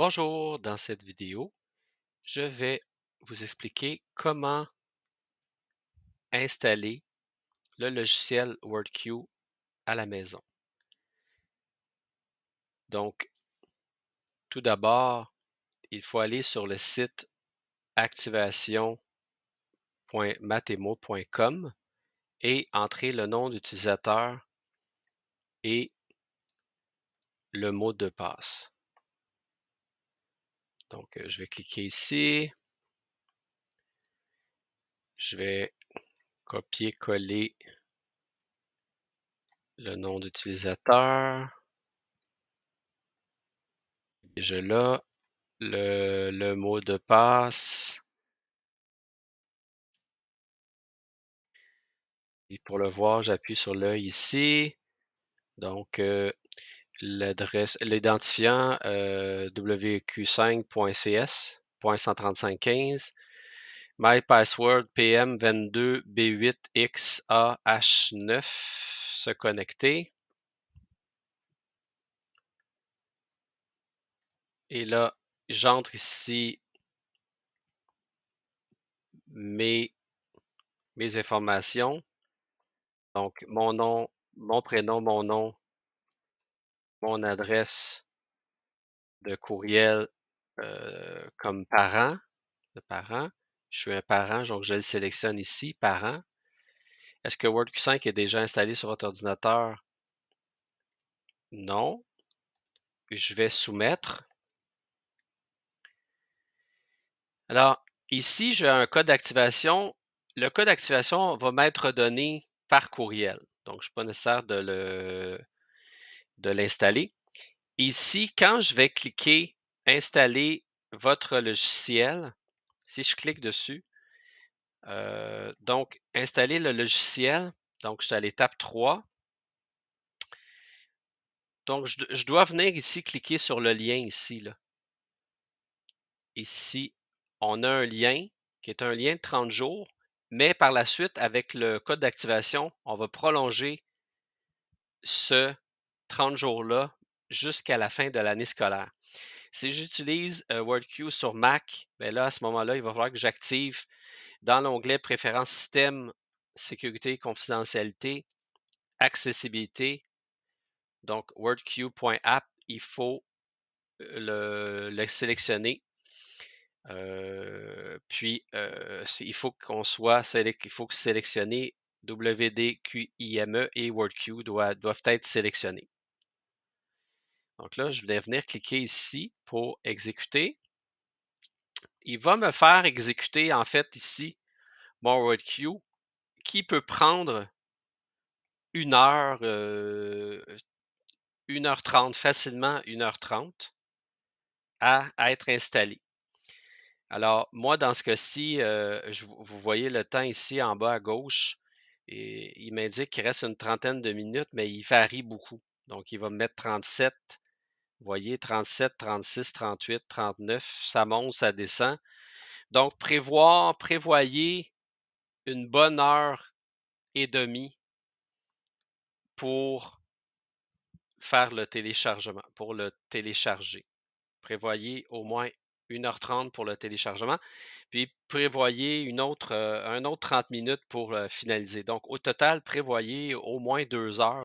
Bonjour, dans cette vidéo, je vais vous expliquer comment installer le logiciel WordQ à la maison. Donc, tout d'abord, il faut aller sur le site activation.matemo.com et entrer le nom d'utilisateur et le mot de passe. Donc, euh, je vais cliquer ici. Je vais copier-coller le nom d'utilisateur. Déjà là, le, mot de passe. Et pour le voir, j'appuie sur l'œil ici. Donc, euh, l'adresse, l'identifiant wq 5cs13515 MyPassword my password PM22B8XAH9, se connecter. Et là, j'entre ici mes, mes informations. Donc, mon nom, mon prénom, mon nom, mon adresse de courriel euh, comme parent, de parent. Je suis un parent, donc je le sélectionne ici, parent. Est-ce que WordQ5 est déjà installé sur votre ordinateur? Non. Je vais soumettre. Alors, ici, j'ai un code d'activation. Le code d'activation va m'être donné par courriel. Donc, je ne suis pas nécessaire de le, de l'installer. Ici, quand je vais cliquer Installer votre logiciel, si je clique dessus, euh, donc Installer le logiciel, donc je suis à l'étape 3. Donc, je, dois venir ici cliquer sur le lien ici. Ici, on a un lien qui est un lien de 30 jours, mais par la suite, avec le code d'activation, on va prolonger ce 30 jours-là jusqu'à la fin de l'année scolaire. Si j'utilise euh, WordQ sur Mac, ben là, à ce moment-là, il va falloir que j'active dans l'onglet Préférences système, sécurité, confidentialité, accessibilité, donc WordQ.app, il faut euh, le, sélectionner. Euh, puis, il faut qu'on soit, il faut que sélectionner WDQIME et WordQ doivent être sélectionnés. Donc là, je vais venir cliquer ici pour exécuter. Il va me faire exécuter, en fait, ici, mon WordQ qui peut prendre une heure, euh, une heure trente, facilement une heure trente, à, être installé. Alors, moi, dans ce cas-ci, euh, vous voyez le temps ici en bas à gauche. Et il m'indique qu'il reste une trentaine de minutes, mais il varie beaucoup. Donc, il va me mettre 37, voyez, 37, 36, 38, 39, ça monte, ça descend. Donc, prévoir, prévoyez une bonne heure et demie pour faire le téléchargement, pour le télécharger. Prévoyez au moins 1h30 pour le téléchargement, puis prévoyez une autre, euh, un autre 30 minutes pour euh, finaliser. Donc, au total, prévoyez au moins 2 heures